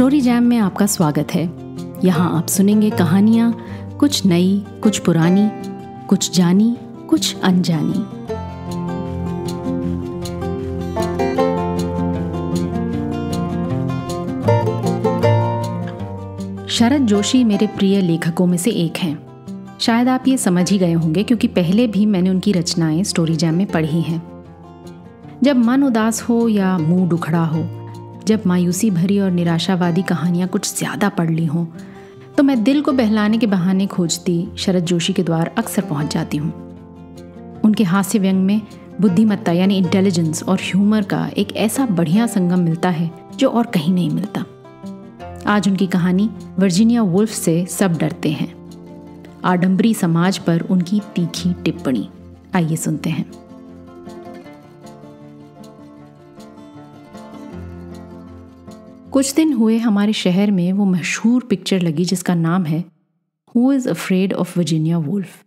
story jam में आपका स्वागत है यहाँ आप सुनेंगे कहानियाँ कुछ नई कुछ पुरानी कुछ जानी कुछ अनजानी शरद जोशी मेरे प्रिय लेखकों में से एक हैं शायद आप ये समझ ही गए होंगे क्योंकि पहले भी मैंने उनकी रचनाएं स्टोरी जैम में पढ़ी हैं जब मन उदास हो या मूड उखड़ा हो जब मायूसी भरी और निराशावादी कहानियाँ कुछ ज़्यादा पढ़ ली हों तो मैं दिल को बहलाने के बहाने खोजती शरद जोशी के द्वार अक्सर पहुँच जाती हूँ उनके हास्य व्यंग में बुद्धिमत्ता यानी इंटेलिजेंस और ह्यूमर का एक ऐसा बढ़िया संगम मिलता है जो और कहीं नहीं मिलता आज उनकी कहानी वर्जीनिया वुल्फ से सब डरते हैं आडंबरी समाज पर उनकी तीखी टिप्पणी आइए सुनते हैं कुछ दिन हुए हमारे शहर में वो मशहूर पिक्चर लगी जिसका नाम है who is afraid of Virginia Woolf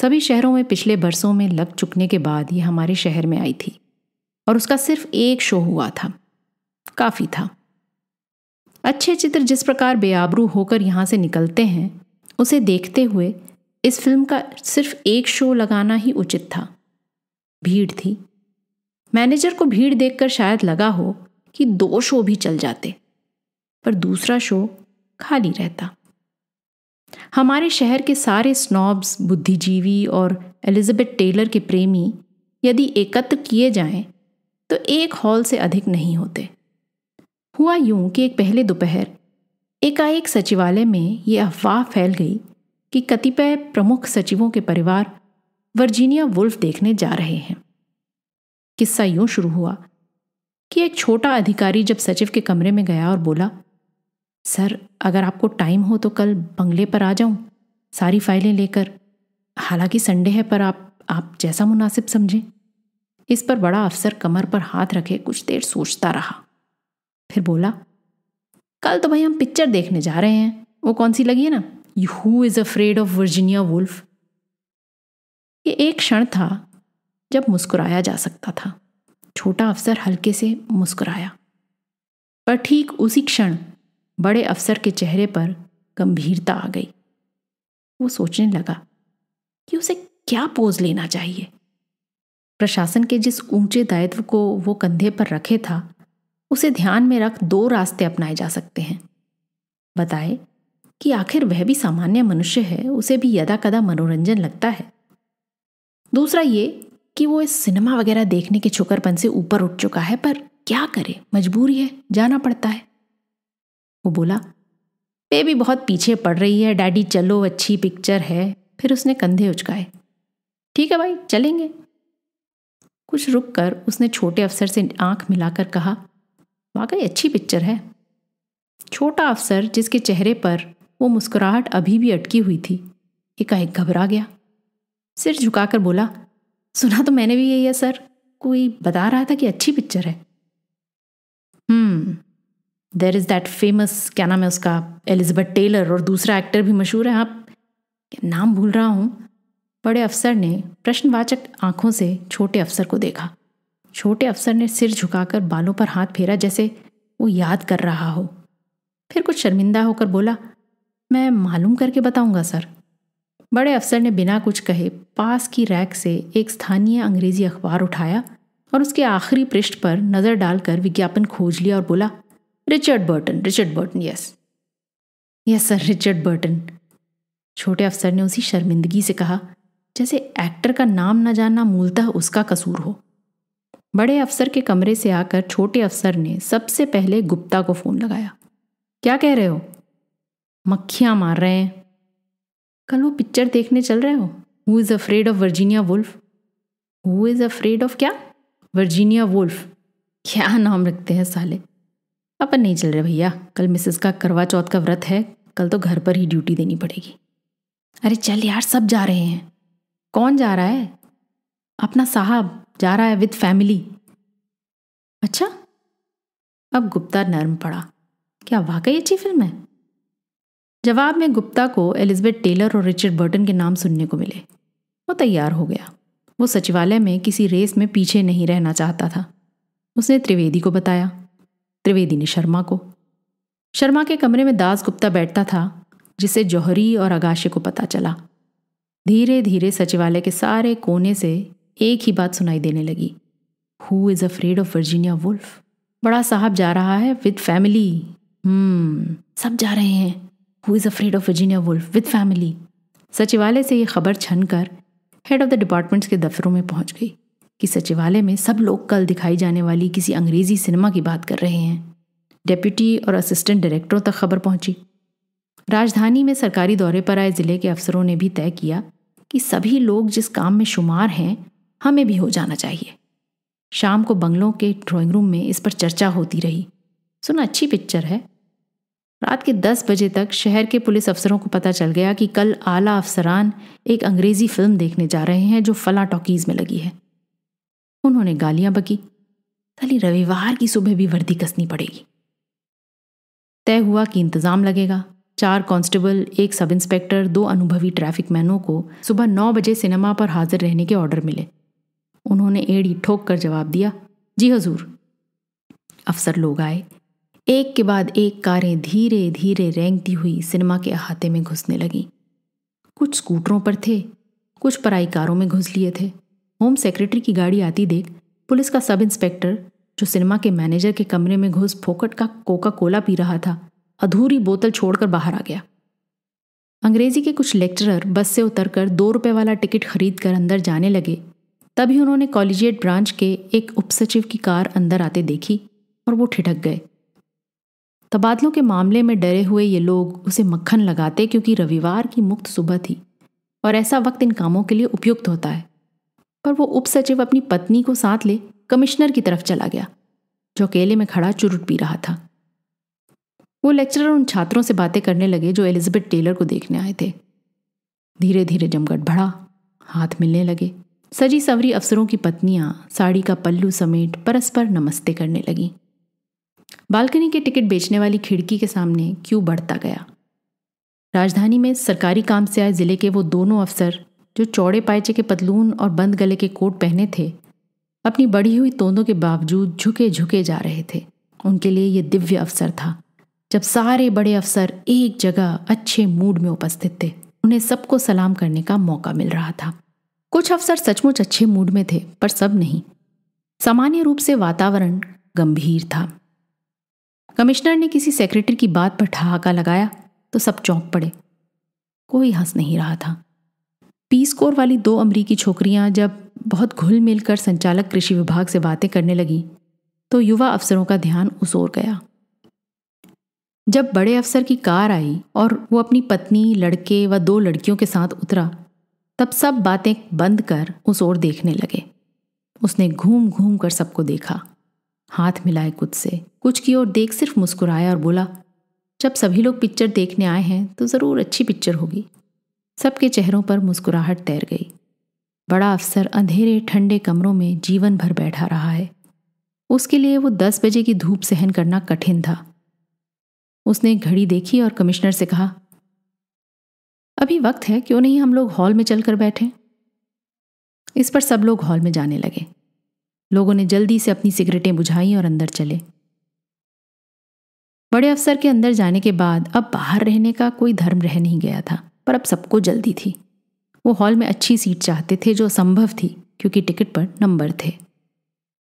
सभी शहरों में पिछले बरसों में लग चुकने के बाद ये हमारे शहर में आई थी और उसका सिर्फ एक शो हुआ था काफ़ी था अच्छे चित्र जिस प्रकार बेआबरू होकर यहाँ से निकलते हैं उसे देखते हुए इस फिल्म का सिर्फ एक शो लगाना ही उचित था भीड़ थी मैनेजर को भीड़ देखकर शायद लगा हो कि दो शो भी चल जाते पर दूसरा शो खाली रहता हमारे शहर के सारे स्नॉब्स बुद्धिजीवी और एलिजाबेथ टेलर के प्रेमी यदि एकत्र किए जाएं तो एक हॉल से अधिक नहीं होते हुआ यूं कि एक पहले दोपहर एकाएक सचिवालय में ये अफवाह फैल गई कि कतिपय प्रमुख सचिवों के परिवार वर्जीनिया वुल्फ देखने जा रहे हैं किस्सा यूं शुरू हुआ कि एक छोटा अधिकारी जब सचिव के कमरे में गया और बोला सर अगर आपको टाइम हो तो कल बंगले पर आ जाऊं सारी फाइलें लेकर हालांकि संडे है पर आप आप जैसा मुनासिब समझें इस पर बड़ा अफसर कमर पर हाथ रखे कुछ देर सोचता रहा फिर बोला कल तो भाई हम पिक्चर देखने जा रहे हैं वो कौन सी लगी है ना who is afraid of Virginia Woolf ये एक क्षण था जब मुस्कुराया जा सकता था छोटा अफसर हल्के से मुस्कुराया पर ठीक उसी क्षण बड़े अफसर के चेहरे पर गंभीरता आ गई वो सोचने लगा कि उसे क्या पोज लेना चाहिए प्रशासन के जिस ऊंचे दायित्व को वो कंधे पर रखे था उसे ध्यान में रख दो रास्ते अपनाए जा सकते हैं बताए कि आखिर वह भी सामान्य मनुष्य है उसे भी यदा कदा मनोरंजन लगता है दूसरा ये कि वो इस सिनेमा वगैरह देखने के छोकरपन से ऊपर उठ चुका है पर क्या करे मजबूरी है जाना पड़ता है वो बोला बेबी बहुत पीछे पड़ रही है डैडी चलो अच्छी पिक्चर है फिर उसने कंधे उचकाए ठीक है भाई चलेंगे कुछ रुक कर उसने छोटे अफसर से आंख मिलाकर कहा वाकई अच्छी पिक्चर है छोटा अफसर जिसके चेहरे पर वो मुस्कुराहट अभी भी अटकी हुई थी एकाएक घबरा गया सिर झुकाकर बोला सुना तो मैंने भी यही है सर कोई बता रहा था कि अच्छी पिक्चर है hmm there is that famous क्या नाम है उसका एलिजबेथ टेलर और दूसरा एक्टर भी मशहूर है आप नाम भूल रहा हूँ बड़े अफसर ने प्रश्नवाचक आंखों से छोटे अफसर को देखा छोटे अफसर ने सिर झुकाकर बालों पर हाथ फेरा जैसे वो याद कर रहा हो फिर कुछ शर्मिंदा होकर बोला मैं मालूम करके बताऊंगा सर बड़े अफसर ने बिना कुछ कहे पास की रैक से एक स्थानीय अंग्रेजी अखबार उठाया और उसके आखिरी पृष्ठ पर नज़र डालकर विज्ञापन खोज लिया और बोला Richard Burton Richard Burton yes yes sir Richard Burton छोटे अफसर ने उसी शर्मिंदगी से कहा जैसे एक्टर का नाम न जानना मूलतः उसका कसूर हो बड़े अफसर के कमरे से आकर छोटे अफसर ने सबसे पहले गुप्ता को फ़ोन लगाया क्या कह रहे हो मक्खियां मार रहे हैं कल वो पिक्चर देखने चल रहे हो who is afraid of Virginia Woolf who is afraid of क्या वर्जीनिया वुल्फ क्या नाम रखते हैं साले अपन नहीं चल रहे भैया कल मिसेस का करवा चौथ का व्रत है कल तो घर पर ही ड्यूटी देनी पड़ेगी अरे चल यार सब जा रहे हैं कौन जा रहा है अपना साहब जा रहा है विद फैमिली अच्छा अब गुप्ता नर्म पड़ा क्या वाकई अच्छी फिल्म है जवाब में गुप्ता को एलिजबेथ टेलर और रिचर्ड बर्टन के नाम सुनने को मिले वो तैयार हो गया वो सचिवालय में किसी रेस में पीछे नहीं रहना चाहता था उसने त्रिवेदी को बताया त्रिवेदी ने शर्मा को शर्मा के कमरे में दास गुप्ता बैठता था जिसे जौहरी और अगाशे को पता चला धीरे धीरे सचिवालय के सारे कोने से एक ही बात सुनाई देने लगी who is afraid of Virginia Woolf बड़ा साहब जा रहा है विद फैमिली हम्म सब जा रहे हैं who is afraid of Virginia Woolf with family सचिवालय से ये खबर छन कर हेड ऑफ द डिपार्टमेंट्स के दफ्तरों में पहुंच गई कि सचिवालय में सब लोग कल दिखाई जाने वाली किसी अंग्रेज़ी सिनेमा की बात कर रहे हैं डेप्यूटी और असिस्टेंट डायरेक्टरों तक खबर पहुंची राजधानी में सरकारी दौरे पर आए ज़िले के अफसरों ने भी तय किया कि सभी लोग जिस काम में शुमार हैं हमें भी हो जाना चाहिए शाम को बंगलों के ड्राइंग रूम में इस पर चर्चा होती रही सुना अच्छी पिक्चर है रात के 10 बजे तक शहर के पुलिस अफसरों को पता चल गया कि कल आला अफसरान एक अंग्रेज़ी फिल्म देखने जा रहे हैं जो फला टॉकीज़ में लगी है उन्होंने गालियां बकी खाली रविवार की सुबह भी वर्दी कसनी पड़ेगी तय हुआ कि इंतज़ाम लगेगा चार कांस्टेबल एक सब इंस्पेक्टर दो अनुभवी ट्रैफिक मैनों को सुबह नौ बजे सिनेमा पर हाजिर रहने के ऑर्डर मिले उन्होंने एड़ी ठोक कर जवाब दिया जी हजूर अफसर लोग आए एक के बाद एक कारें धीरे धीरे रेंगती हुई सिनेमा के अहाते में घुसने लगीं कुछ स्कूटरों पर थे कुछ पराई कारों में घुस लिए थे होम सेक्रेटरी की गाड़ी आती देख पुलिस का सब इंस्पेक्टर जो सिनेमा के मैनेजर के कमरे में घुस फोकट का कोका कोला पी रहा था अधूरी बोतल छोड़कर बाहर आ गया अंग्रेजी के कुछ लेक्चरर बस से उतरकर दो रुपये वाला टिकट खरीद कर अंदर जाने लगे तभी उन्होंने कॉलेजिएट ब्रांच के एक उपसचिव की कार अंदर आते देखी और वो ठिठक गए तबादलों के मामले में डरे हुए ये लोग उसे मक्खन लगाते क्योंकि रविवार की मुक्त सुबह थी और ऐसा वक्त इन कामों के लिए उपयुक्त होता है पर वो उप सचिव अपनी पत्नी को साथ ले कमिश्नर की तरफ चला गया जो अकेले में खड़ा चुरुट पी रहा था वो लेक्चरर उन छात्रों से बातें करने लगे जो एलिजाबेथ टेलर को देखने आए थे धीरे धीरे जमघट बढ़ा हाथ मिलने लगे सजी सवरी अफसरों की पत्नियां साड़ी का पल्लू समेट परस्पर नमस्ते करने लगीं बालकनी के टिकट बेचने वाली खिड़की के सामने क्यों बढ़ता गया राजधानी में सरकारी काम से आए ज़िले के वो दोनों अफसर जो चौड़े पायचे के पतलून और बंद गले के कोट पहने थे अपनी बढ़ी हुई तोंदों के बावजूद झुके झुके जा रहे थे उनके लिए ये दिव्य अवसर था जब सारे बड़े अफसर एक जगह अच्छे मूड में उपस्थित थे उन्हें सबको सलाम करने का मौका मिल रहा था कुछ अफसर सचमुच अच्छे मूड में थे पर सब नहीं सामान्य रूप से वातावरण गंभीर था कमिश्नर ने किसी सेक्रेटरी की बात पर ठहाका लगाया तो सब चौंक पड़े कोई हंस नहीं रहा था पीस कोर वाली दो अमरीकी छोकरियां जब बहुत घुल मिलकर संचालक कृषि विभाग से बातें करने लगीं तो युवा अफसरों का ध्यान उस ओर गया जब बड़े अफसर की कार आई और वो अपनी पत्नी लड़के व दो लड़कियों के साथ उतरा तब सब बातें बंद कर उस ओर देखने लगे उसने घूम घूम कर सबको देखा हाथ मिलाए खुद से कुछ की ओर देख सिर्फ मुस्कुराया और बोला जब सभी लोग पिक्चर देखने आए हैं तो ज़रूर अच्छी पिक्चर होगी सबके चेहरों पर मुस्कुराहट तैर गई बड़ा अफसर अंधेरे ठंडे कमरों में जीवन भर बैठा रहा है उसके लिए वो दस बजे की धूप सहन करना कठिन था उसने घड़ी देखी और कमिश्नर से कहा अभी वक्त है क्यों नहीं हम लोग हॉल में चलकर बैठे इस पर सब लोग हॉल में जाने लगे लोगों ने जल्दी से अपनी सिगरेटें बुझाई और अंदर चले बड़े अफसर के अंदर जाने के बाद अब बाहर रहने का कोई धर्म रह नहीं गया था पर अब सबको जल्दी थी वो हॉल में अच्छी सीट चाहते थे जो संभव थी क्योंकि टिकट पर नंबर थे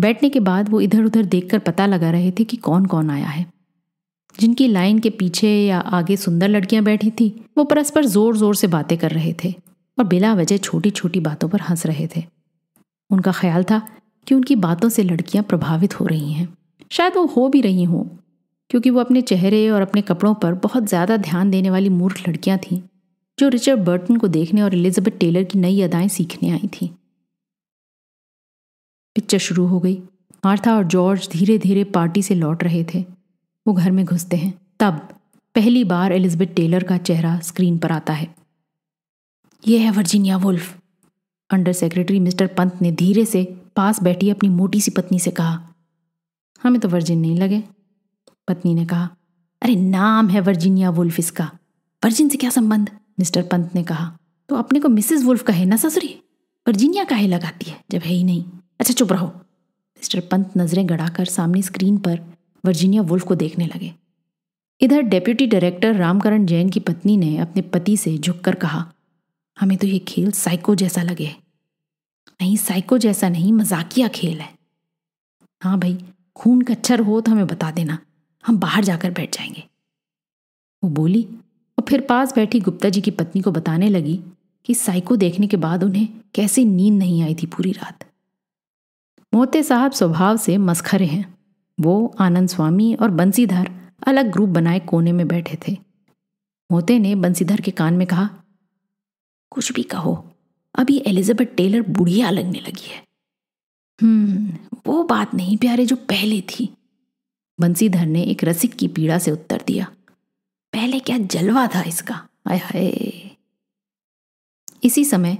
बैठने के बाद वो इधर उधर देख पता लगा रहे थे कि कौन कौन आया है जिनकी लाइन के पीछे या आगे सुंदर लड़कियां बैठी थी वो परस्पर जोर जोर से बातें कर रहे थे और बिला वजह छोटी छोटी बातों पर हंस रहे थे उनका ख्याल था कि उनकी बातों से लड़कियां प्रभावित हो रही हैं शायद वो हो भी रही हों क्योंकि वो अपने चेहरे और अपने कपड़ों पर बहुत ज़्यादा ध्यान देने वाली मूर्ख लड़कियाँ थीं जो रिचर्ड बर्टन को देखने और एलिजाबेथ टेलर की नई अदाएं सीखने आई थीं पिक्चर शुरू हो गई मार्था और जॉर्ज धीरे धीरे पार्टी से लौट रहे थे वो घर में घुसते हैं तब पहली बार एलिजाबेथ टेलर का चेहरा स्क्रीन पर आता है यह है Virginia Woolf under secretary mister Pant ने धीरे से पास बैठी अपनी मोटी सी पत्नी से कहा हमें तो वर्जिन नहीं लगे पत्नी ने कहा अरे नाम है वर्जीनिया वुल्फ इसका वर्जिन से क्या संबंध मिस्टर पंत ने कहा तो अपने को मिसेस वुल्फ कहे ना ससुरी वर्जीनिया का है लगाती है जब है ही नहीं अच्छा चुप रहो मिस्टर पंत नज़रें गड़ाकर सामने स्क्रीन पर वर्जीनिया वुल्फ को देखने लगे इधर डेप्यूटी डायरेक्टर रामकरण जैन की पत्नी ने अपने पति से झुककर कहा हमें तो ये खेल साइको जैसा लगे नहीं साइको जैसा नहीं मजाकिया खेल है हाँ भाई खून का अच्छर हो तो हमें बता देना हम बाहर जाकर बैठ जाएंगे वो बोली और फिर पास बैठी गुप्ता जी की पत्नी को बताने लगी कि साइको देखने के बाद उन्हें कैसे नींद नहीं आई थी पूरी रात मोते साहब स्वभाव से मस्खरे हैं वो आनंद स्वामी और बंसीधर अलग ग्रुप बनाए कोने में बैठे थे मोते ने बंसीधर के कान में कहा कुछ भी कहो अभी एलिजाबेथ टेलर बुढ़िया लगने लगी है हम्म वो बात नहीं प्यारे जो पहले थी बंसीधर ने एक रसिक की पीड़ा से उत्तर दिया पहले क्या जलवा था इसका आय हाय इसी समय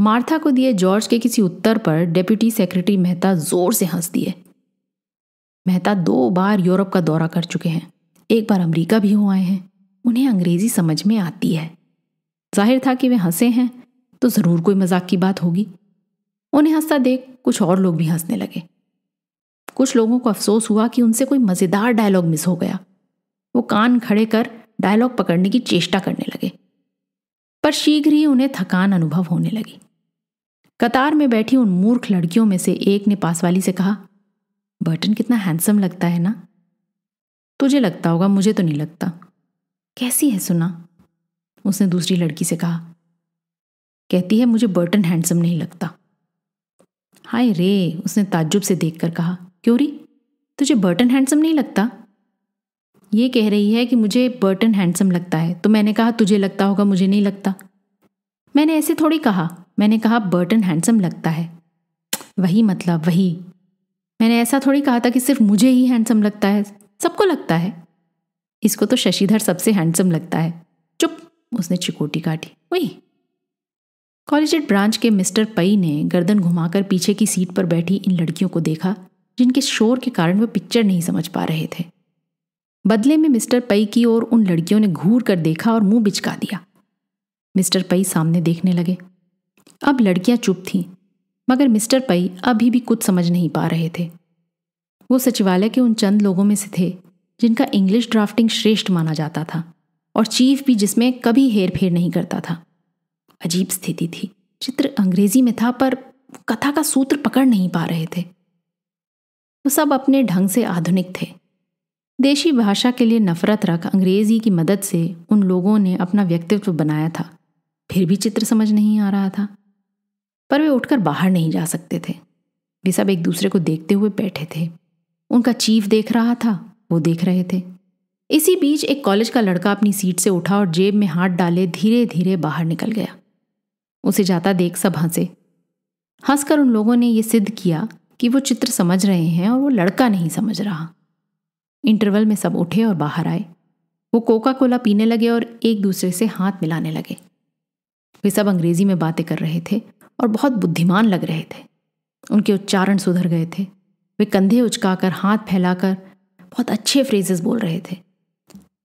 मार्था को दिए जॉर्ज के किसी उत्तर पर डेप्यूटी सेक्रेटरी मेहता जोर से हंस दिए मेहता दो बार यूरोप का दौरा कर चुके हैं एक बार अमेरिका भी हो आए हैं उन्हें अंग्रेजी समझ में आती है जाहिर था कि वे हंसे हैं तो ज़रूर कोई मजाक की बात होगी उन्हें हंसता देख कुछ और लोग भी हंसने लगे कुछ लोगों को अफसोस हुआ कि उनसे कोई मज़ेदार डायलॉग मिस हो गया वो कान खड़े कर डायलॉग पकड़ने की चेष्टा करने लगे पर शीघ्र ही उन्हें थकान अनुभव होने लगी कतार में बैठी उन मूर्ख लड़कियों में से एक ने पास वाली से कहा बर्टन कितना हैंडसम लगता है ना तुझे लगता होगा मुझे तो नहीं लगता कैसी है सुना उसने दूसरी लड़की से कहा कहती है मुझे बर्टन हैंडसम नहीं लगता हाय रे उसने ताज्जुब से देखकर कहा क्यों री तुझे बर्टन हैंडसम नहीं लगता ये कह रही है कि मुझे बर्टन हैंडसम लगता है तो मैंने कहा तुझे लगता होगा मुझे नहीं लगता मैंने ऐसे थोड़ी कहा मैंने कहा बर्टन हैंडसम लगता है वही मतलब वही मैंने ऐसा थोड़ी कहा था कि सिर्फ मुझे ही हैंडसम लगता है सबको लगता है इसको तो शशिधर सबसे हैंडसम लगता है चुप उसने चिकोटी काटी वही कॉलेज ब्रांच के मिस्टर पई ने गर्दन घुमाकर पीछे की सीट पर बैठी इन लड़कियों को देखा जिनके शोर के कारण वह पिक्चर नहीं समझ पा रहे थे बदले में मिस्टर पई की ओर उन लड़कियों ने घूर कर देखा और मुंह बिचका दिया मिस्टर पई सामने देखने लगे अब लड़कियां चुप थीं मगर मिस्टर पई अभी भी कुछ समझ नहीं पा रहे थे वो सचिवालय के उन चंद लोगों में से थे जिनका इंग्लिश ड्राफ्टिंग श्रेष्ठ माना जाता था और चीफ भी जिसमें कभी हेर फेर नहीं करता था अजीब स्थिति थी चित्र अंग्रेजी में था पर कथा का सूत्र पकड़ नहीं पा रहे थे वो सब अपने ढंग से आधुनिक थे देशी भाषा के लिए नफरत रख अंग्रेजी की मदद से उन लोगों ने अपना व्यक्तित्व बनाया था फिर भी चित्र समझ नहीं आ रहा था पर वे उठकर बाहर नहीं जा सकते थे वे सब एक दूसरे को देखते हुए बैठे थे उनका चीफ देख रहा था वो देख रहे थे इसी बीच एक कॉलेज का लड़का अपनी सीट से उठा और जेब में हाथ डाले धीरे धीरे बाहर निकल गया उसे जाता देख सब हंसे हंसकर उन लोगों ने यह सिद्ध किया कि वो चित्र समझ रहे हैं और वो लड़का नहीं समझ रहा इंटरवल में सब उठे और बाहर आए वो कोका कोला पीने लगे और एक दूसरे से हाथ मिलाने लगे वे सब अंग्रेजी में बातें कर रहे थे और बहुत बुद्धिमान लग रहे थे उनके उच्चारण सुधर गए थे वे कंधे उचकाकर हाथ फैलाकर बहुत अच्छे फ्रेजेस बोल रहे थे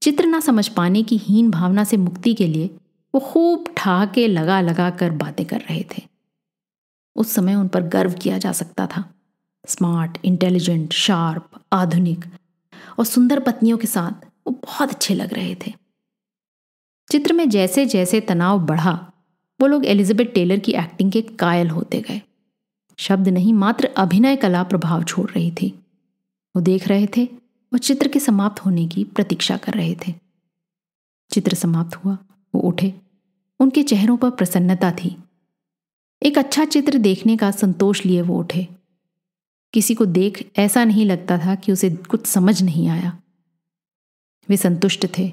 चित्र ना समझ पाने की हीन भावना से मुक्ति के लिए वो खूब ठहाके लगा लगा कर बातें कर रहे थे उस समय उन पर गर्व किया जा सकता था स्मार्ट इंटेलिजेंट शार्प आधुनिक और सुंदर पत्नियों के साथ वो बहुत अच्छे लग रहे थे चित्र में जैसे जैसे तनाव बढ़ा वो लोग एलिजाबेथ टेलर की एक्टिंग के कायल होते गए शब्द नहीं मात्र अभिनय कला प्रभाव छोड़ रही थी वो देख रहे थे और चित्र के समाप्त होने की प्रतीक्षा कर रहे थे चित्र समाप्त हुआ वो उठे उनके चेहरों पर प्रसन्नता थी एक अच्छा चित्र देखने का संतोष लिए वो उठे किसी को देख ऐसा नहीं लगता था कि उसे कुछ समझ नहीं आया वे संतुष्ट थे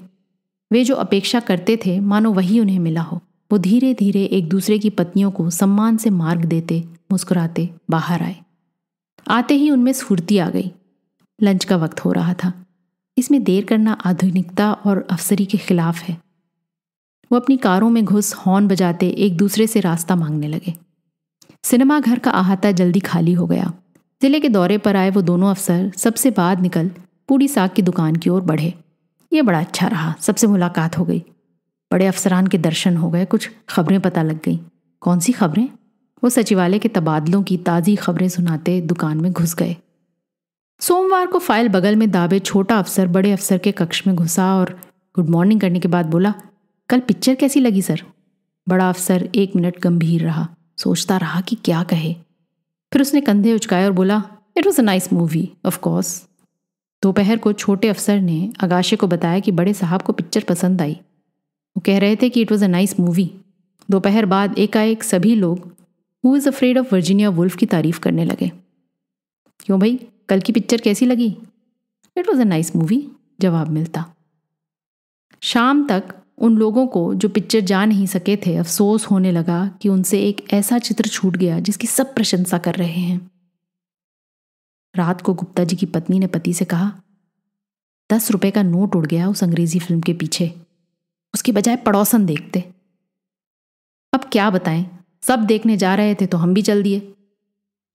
वे जो अपेक्षा करते थे मानो वही उन्हें मिला हो वो धीरे धीरे एक दूसरे की पत्नियों को सम्मान से मार्ग देते मुस्कुराते बाहर आए आते ही उनमें स्फूर्ति आ गई लंच का वक्त हो रहा था इसमें देर करना आधुनिकता और अफसरी के खिलाफ है वो अपनी कारों में घुस हॉर्न बजाते एक दूसरे से रास्ता मांगने लगे सिनेमा घर का अहाता जल्दी खाली हो गया जिले के दौरे पर आए वो दोनों अफसर सबसे बाद निकल पूड़ी साग की दुकान की ओर बढ़े ये बड़ा अच्छा रहा सबसे मुलाकात हो गई बड़े अफसरान के दर्शन हो गए कुछ खबरें पता लग गई कौन सी खबरें वो सचिवालय के तबादलों की ताज़ी खबरें सुनाते दुकान में घुस गए सोमवार को फाइल बगल में दाबे छोटा अफसर बड़े अफसर के कक्ष में घुसा और गुड मॉर्निंग करने के बाद बोला कल पिक्चर कैसी लगी सर बड़ा अफसर एक मिनट गंभीर रहा सोचता रहा कि क्या कहे फिर उसने कंधे उचकाए और बोला it was a nice movie course दोपहर को छोटे अफसर ने आगाशे को बताया कि बड़े साहब को पिक्चर पसंद आई वो कह रहे थे कि it was a nice movie दोपहर बाद एकाएक सभी लोग who is afraid of Virginia Woolf की तारीफ करने लगे क्यों भाई कल की पिक्चर कैसी लगी it was a nice movie जवाब मिलता शाम तक उन लोगों को जो पिक्चर जा नहीं सके थे अफसोस होने लगा कि उनसे एक ऐसा चित्र छूट गया जिसकी सब प्रशंसा कर रहे हैं रात को गुप्ता जी की पत्नी ने पति से कहा दस रुपए का नोट उड़ गया उस अंग्रेजी फिल्म के पीछे उसकी बजाय पड़ोसन देखते अब क्या बताएं सब देखने जा रहे थे तो हम भी चल दिए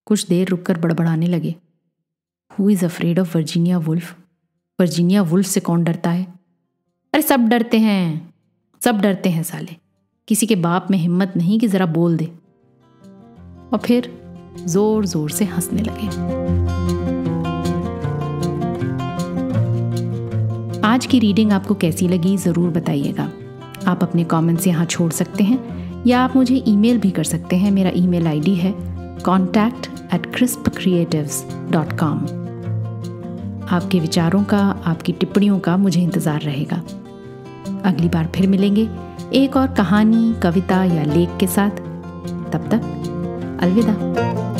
कुछ देर रुककर बड़बड़ाने लगे who is afraid of Virginia Woolf Virginia Woolf से कौन डरता है अरे सब डरते हैं सब डरते हैं साले किसी के बाप में हिम्मत नहीं कि ज़रा बोल दे और फिर ज़ोर ज़ोर से हंसने लगे आज की रीडिंग आपको कैसी लगी ज़रूर बताइएगा आप अपने कमेंट्स यहाँ छोड़ सकते हैं या आप मुझे ईमेल भी कर सकते हैं मेरा ईमेल आईडी है contact at crisp creative dot com आपके विचारों का आपकी टिप्पणियों का मुझे इंतज़ार रहेगा अगली बार फिर मिलेंगे एक और कहानी कविता या लेख के साथ तब तक अलविदा